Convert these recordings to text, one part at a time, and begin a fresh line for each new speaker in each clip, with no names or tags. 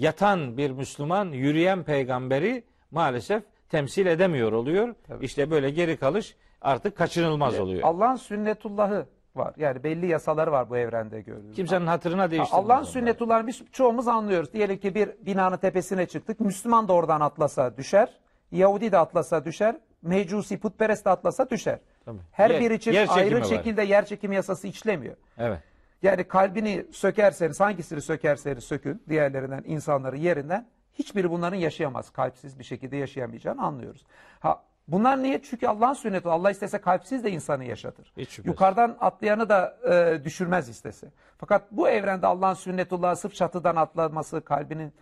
yatan bir Müslüman yürüyen peygamberi maalesef temsil edemiyor oluyor. Tabii. İşte böyle geri kalış artık kaçınılmaz oluyor. Allah'ın sünnetullahı var. Yani belli yasalar var bu evrende gördüğünüz. Kimsenin hatırına değiştirmiyor. Allah'ın sünnetullahını biz çoğumuz anlıyoruz. Diyelim ki bir binanın tepesine çıktık. Müslüman da oradan atlasa düşer. Yahudi de atlasa düşer. Mecusi putperest de atlasa düşer. Tabii. Her yer, bir için yer ayrı var. şekilde yer çekimi yasası işlemiyor. Evet. Yani kalbini sökerseniz hangisini sökerseniz sökün diğerlerinden insanları yerinden hiçbiri bunların yaşayamaz. Kalpsiz bir şekilde yaşayamayacağını anlıyoruz. Ha Bunlar niye? Çünkü Allah'ın sünneti. Allah istese kalpsiz de insanı yaşatır. Yukarıdan atlayanı da e, düşürmez istese. Fakat bu evrende Allah'ın sünnetullahı sırf çatıdan atlaması, kalbinin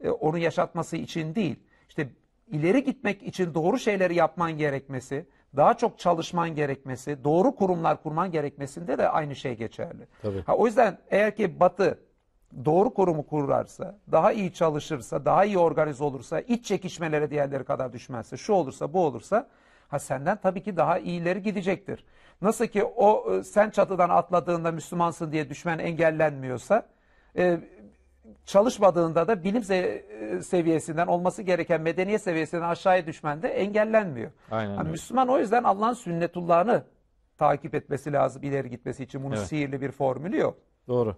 e, onu yaşatması için değil. İşte ileri gitmek için doğru şeyleri yapman gerekmesi, daha çok çalışman gerekmesi, doğru kurumlar kurman gerekmesinde de aynı şey geçerli. Tabii. Ha, o yüzden eğer ki Batı doğru kurumu kurarsa, daha iyi çalışırsa, daha iyi organize olursa, iç çekişmelere diğerleri kadar düşmezse, şu olursa bu olursa ha senden tabii ki daha iyileri gidecektir. Nasıl ki o e, sen çatıdan atladığında Müslümansın diye düşmen engellenmiyorsa e, çalışmadığında da bilim e, seviyesinden olması gereken medeniyet seviyesinden aşağıya düşmen de engellenmiyor. Aynen yani Müslüman o yüzden Allah'ın sünnetullahını takip etmesi lazım ileri gitmesi için. Bunun evet. sihirli bir formülü yok. Doğru.